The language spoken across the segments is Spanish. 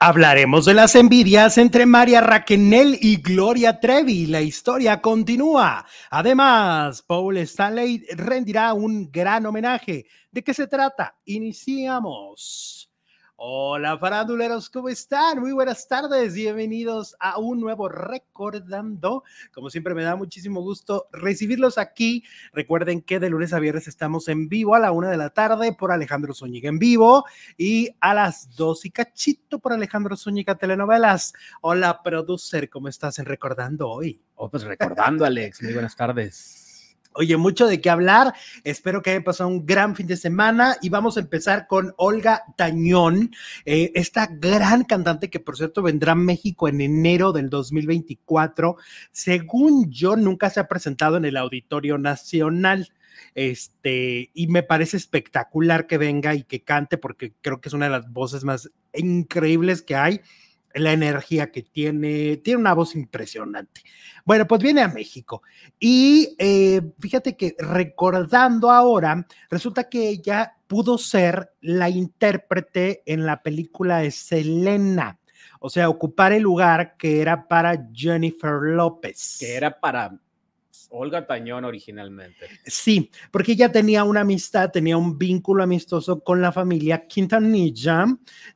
Hablaremos de las envidias entre María Raquenel y Gloria Trevi. La historia continúa. Además, Paul Stanley rendirá un gran homenaje. ¿De qué se trata? Iniciamos. Hola faranduleros, ¿cómo están? Muy buenas tardes, bienvenidos a un nuevo Recordando. Como siempre me da muchísimo gusto recibirlos aquí. Recuerden que de lunes a viernes estamos en vivo a la una de la tarde por Alejandro Zúñiga en vivo y a las dos y cachito por Alejandro Zúñiga Telenovelas. Hola producer, ¿cómo estás en Recordando hoy? Oh, pues recordando Alex, muy buenas tardes. Oye, mucho de qué hablar. Espero que haya pasado un gran fin de semana y vamos a empezar con Olga Tañón, eh, esta gran cantante que por cierto vendrá a México en enero del 2024. Según yo, nunca se ha presentado en el Auditorio Nacional este, y me parece espectacular que venga y que cante porque creo que es una de las voces más increíbles que hay la energía que tiene, tiene una voz impresionante. Bueno, pues viene a México y eh, fíjate que recordando ahora, resulta que ella pudo ser la intérprete en la película de Selena, o sea, ocupar el lugar que era para Jennifer López. Que era para Olga Tañón originalmente. Sí, porque ella tenía una amistad, tenía un vínculo amistoso con la familia Quintanilla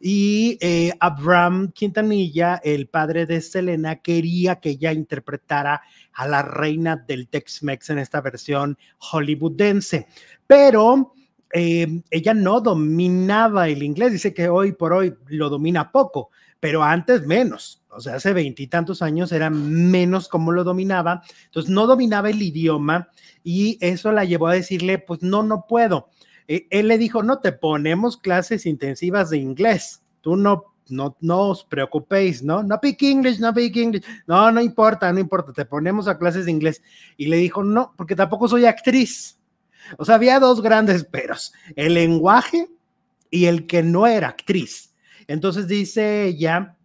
y eh, Abraham Quintanilla, el padre de Selena, quería que ella interpretara a la reina del Tex-Mex en esta versión hollywoodense, pero... Eh, ella no dominaba el inglés, dice que hoy por hoy lo domina poco, pero antes menos. O sea, hace veintitantos años era menos como lo dominaba. Entonces, no dominaba el idioma y eso la llevó a decirle, pues no, no puedo. Eh, él le dijo, no, te ponemos clases intensivas de inglés. Tú no no, no os preocupéis, ¿no? No pick English, no pick English. No, no importa, no importa, te ponemos a clases de inglés. Y le dijo, no, porque tampoco soy actriz. O sea, había dos grandes peros, el lenguaje y el que no era actriz. Entonces dice ella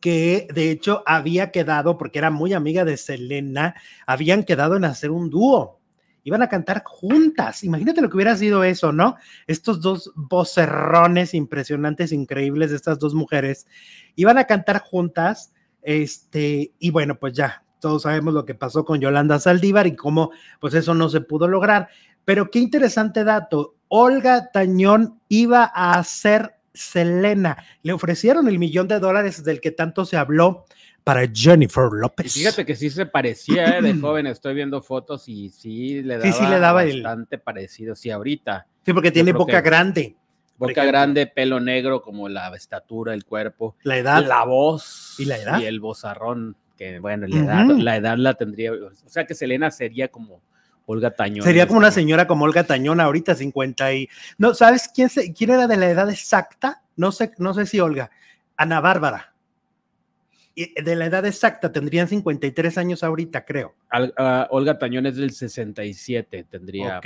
que de hecho había quedado, porque era muy amiga de Selena, habían quedado en hacer un dúo. Iban a cantar juntas. Imagínate lo que hubiera sido eso, ¿no? Estos dos vocerrones impresionantes, increíbles de estas dos mujeres. Iban a cantar juntas. Este, y bueno, pues ya, todos sabemos lo que pasó con Yolanda Saldívar y cómo, pues eso no se pudo lograr. Pero qué interesante dato. Olga Tañón iba a hacer Selena. Le ofrecieron el millón de dólares del que tanto se habló para Jennifer López. fíjate que sí se parecía ¿eh? de joven, estoy viendo fotos y sí le daba, bastante parecido, sí, ahorita. Sí, porque tiene boca grande. Boca grande, pelo negro, como la estatura, el cuerpo. La edad. La voz. Y la edad. Y el vozarrón, que bueno, la edad la tendría. O sea que Selena sería como Olga Tañón. Sería como una este. señora como Olga Tañón ahorita, 50 y... No, ¿sabes quién, se, quién era de la edad exacta? No sé, no sé si Olga. Ana Bárbara. y eh, De la edad exacta, tendrían 53 años ahorita, creo. Olga Tañón es del 67, tendría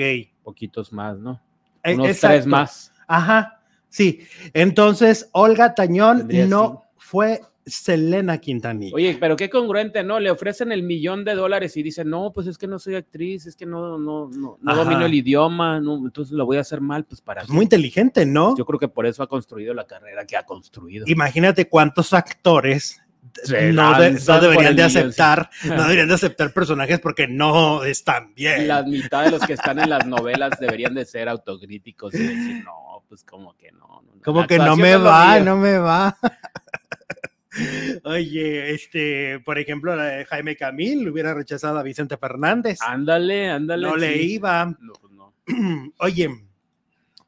poquitos más, ¿no? Eh, Unos tres más. Ajá, sí. Entonces, Olga Tañón no fue Selena Quintanilla. Oye, pero qué congruente, ¿no? Le ofrecen el millón de dólares y dice, no, pues es que no soy actriz, es que no, no, no, no domino el idioma, entonces lo voy a hacer mal, pues para... Pues muy inteligente, ¿no? Yo creo que por eso ha construido la carrera que ha construido. Imagínate cuántos actores no, deberían de aceptar, no deberían de aceptar personajes porque no están bien. La mitad de los que están en las novelas deberían de ser autocríticos y decir, no, pues como que no. como que no me va, no me va. Oye, este, por ejemplo, Jaime Camil hubiera rechazado a Vicente Fernández. Ándale, ándale. No le iba. Pues Oye,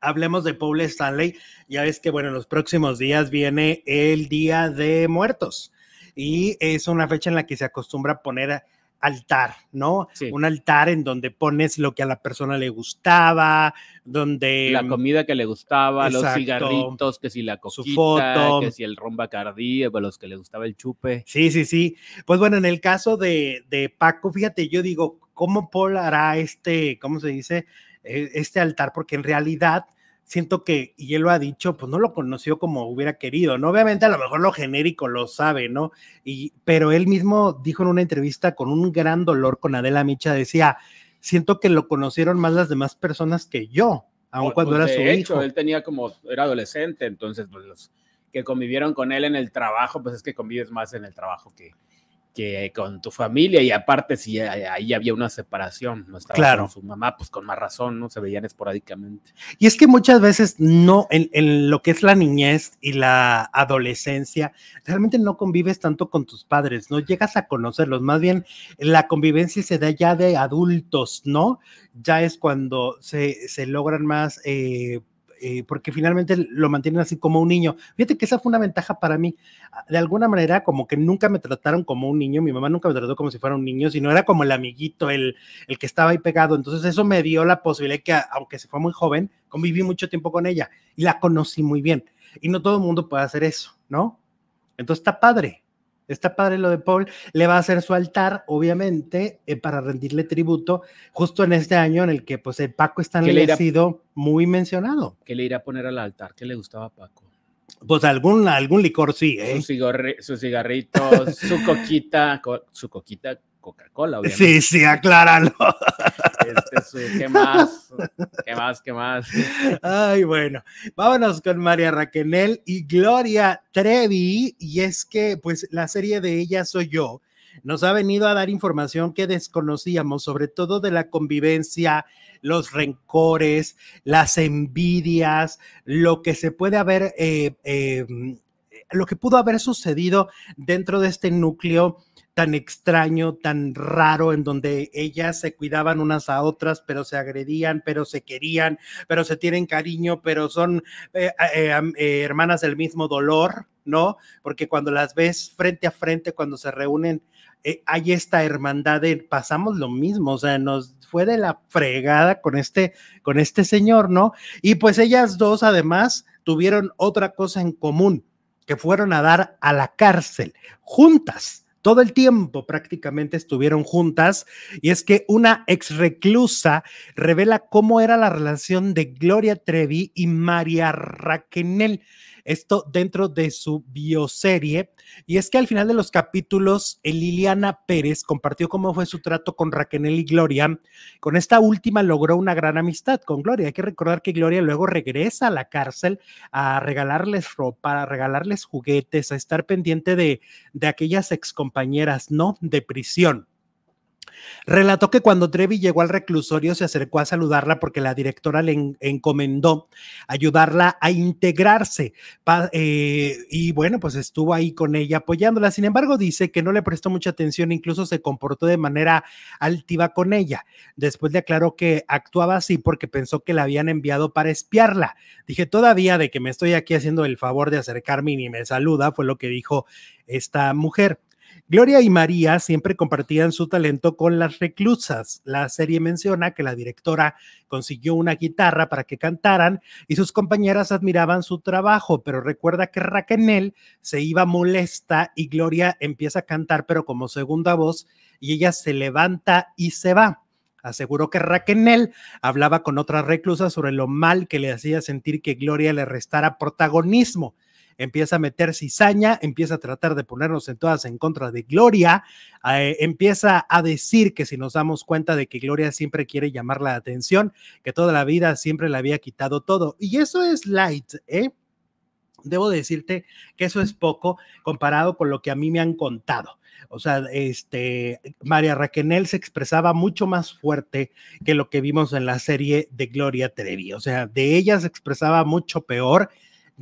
hablemos de Paul Stanley. Ya ves que, bueno, en los próximos días viene el Día de Muertos. Y es una fecha en la que se acostumbra poner a altar, ¿no? Un altar en donde pones lo que a la persona le gustaba, donde... La mm, comida que le gustaba, los cigarritos, que si la coquita, Su foto. que si el romba cardíaco, los que le gustaba el chupe. Sí, sí, sí. Pues bueno, en el caso de, de Paco, fíjate, yo digo, ¿cómo Paul hará este, cómo se dice? E, este altar, porque en realidad siento que, y él lo ha dicho, pues no lo conoció como hubiera querido, ¿no? Obviamente a lo mejor lo genérico lo sabe, ¿no? Y, pero él mismo dijo en una entrevista con un gran dolor con Adela Micha, decía, siento que lo conocieron más las demás personas que yo, aun pues, cuando pues, era su hecho, Él tenía como, era adolescente, entonces pues los que convivieron con él en el trabajo, pues es que convives más en el trabajo que, que con tu familia y aparte si ahí había una separación, no claro. con su mamá, pues con más razón, ¿no? Se veían esporádicamente. Y es que muchas veces no, en, lo que es la niñez y la adolescencia, realmente no convives tanto con tus padres, no llegas a conocerlos, más bien la convivencia se da ya de adultos, ¿no? Ya es cuando se, se logran más eh, eh, porque finalmente lo mantienen así como un niño. Fíjate que esa fue una ventaja para mí. De alguna manera, como que nunca me trataron como un niño, mi mamá nunca me trató como si fuera un niño, sino era como el amiguito, el, el que estaba ahí pegado. Entonces eso me dio la posibilidad que, aunque se fue muy joven, conviví mucho tiempo con ella y la conocí muy bien. Y no todo el mundo puede hacer eso, ¿no? Entonces está padre. Está padre lo de Paul. Le va a hacer su altar, obviamente, eh, para rendirle tributo, justo en este año en el que pues, Paco está le ha sido muy mencionado. ¿Qué le irá a poner al altar? ¿Qué le gustaba a Paco? Pues algún, algún licor sí, ¿eh? Sus, su cigarritos, su coquita, su coquita Coca-Cola, obviamente. Sí, sí, acláralo. Este, ¿Qué más? ¿Qué más? ¿Qué más? Ay, bueno, vámonos con María Raquenel y Gloria Trevi. Y es que, pues, la serie de Ella Soy Yo nos ha venido a dar información que desconocíamos, sobre todo de la convivencia, los rencores, las envidias, lo que se puede haber, eh, eh, lo que pudo haber sucedido dentro de este núcleo tan extraño, tan raro, en donde ellas se cuidaban unas a otras, pero se agredían, pero se querían, pero se tienen cariño, pero son eh, eh, eh, hermanas del mismo dolor, ¿no? Porque cuando las ves frente a frente, cuando se reúnen, hay esta hermandad de pasamos lo mismo, o sea, nos fue de la fregada con este, con este señor, ¿no? Y pues ellas dos además tuvieron otra cosa en común, que fueron a dar a la cárcel juntas todo el tiempo prácticamente estuvieron juntas y es que una ex reclusa revela cómo era la relación de Gloria Trevi y María Raquenel esto dentro de su bioserie. Y es que al final de los capítulos, eh, Liliana Pérez compartió cómo fue su trato con Raquel y Gloria. Con esta última logró una gran amistad con Gloria. Hay que recordar que Gloria luego regresa a la cárcel a regalarles ropa, a regalarles juguetes, a estar pendiente de, de aquellas excompañeras, ¿no? De prisión. Relató que cuando Trevi llegó al reclusorio se acercó a saludarla porque la directora le encomendó ayudarla a integrarse eh, y bueno, pues estuvo ahí con ella apoyándola. Sin embargo, dice que no le prestó mucha atención, incluso se comportó de manera altiva con ella. Después le aclaró que actuaba así porque pensó que la habían enviado para espiarla. Dije, todavía de que me estoy aquí haciendo el favor de acercarme y ni me saluda, fue lo que dijo esta mujer. Gloria y María siempre compartían su talento con las reclusas. La serie menciona que la directora consiguió una guitarra para que cantaran y sus compañeras admiraban su trabajo, pero recuerda que Raquel se iba molesta y Gloria empieza a cantar, pero como segunda voz, y ella se levanta y se va. Aseguró que Raquel hablaba con otras reclusas sobre lo mal que le hacía sentir que Gloria le restara protagonismo empieza a meter cizaña, empieza a tratar de ponernos en todas en contra de Gloria, eh, empieza a decir que si nos damos cuenta de que Gloria siempre quiere llamar la atención, que toda la vida siempre le había quitado todo. Y eso es light, ¿eh? Debo decirte que eso es poco comparado con lo que a mí me han contado. O sea, este, María Raquenel se expresaba mucho más fuerte que lo que vimos en la serie de Gloria Trevi. O sea, de ella se expresaba mucho peor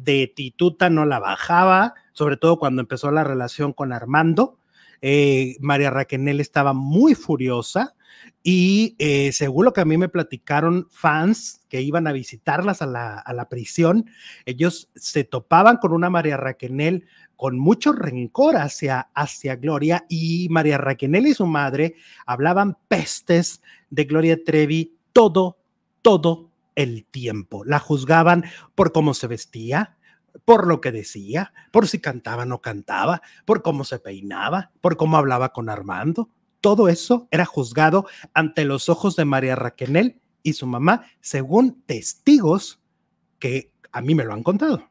de Tituta no la bajaba, sobre todo cuando empezó la relación con Armando. Eh, María Raquenel estaba muy furiosa y eh, según lo que a mí me platicaron fans que iban a visitarlas a la, prisión, ellos se topaban con una María Raquenel con mucho rencor hacia, hacia Gloria y María Raquenel y su madre hablaban pestes de Gloria Trevi todo, todo, el tiempo. La juzgaban por cómo se vestía, por lo que decía, por si cantaba o no cantaba, por cómo se peinaba, por cómo hablaba con Armando. Todo eso era juzgado ante los ojos de María Raquenel y su mamá, según testigos que a mí me lo han contado.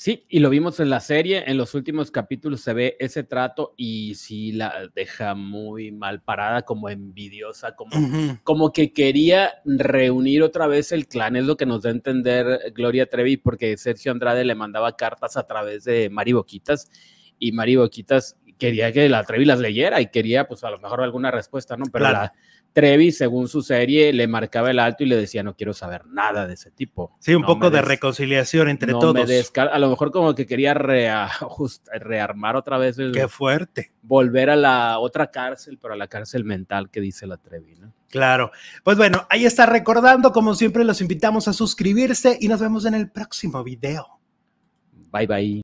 Sí, y lo vimos en la serie, en los últimos capítulos se ve ese trato y sí la deja muy mal parada, como envidiosa, como, como que quería reunir otra vez el clan, es lo que nos da a entender Gloria Trevi, porque Sergio Andrade le mandaba cartas a través de Mari Boquitas y Mari Boquitas quería que la Trevi las leyera y quería pues a lo mejor alguna respuesta, ¿no? Pero la Trevi, según su serie, le marcaba el alto y le decía, no quiero saber nada de ese tipo. Sí, un poco de reconciliación entre todos. a lo mejor como que quería rearmar otra vez. El, Qué fuerte. Volver a la otra cárcel, pero a la cárcel mental que dice la Trevi, ¿no? Claro. Pues bueno, ahí está recordando, como siempre, los invitamos a suscribirse y nos vemos en el próximo video. Bye bye.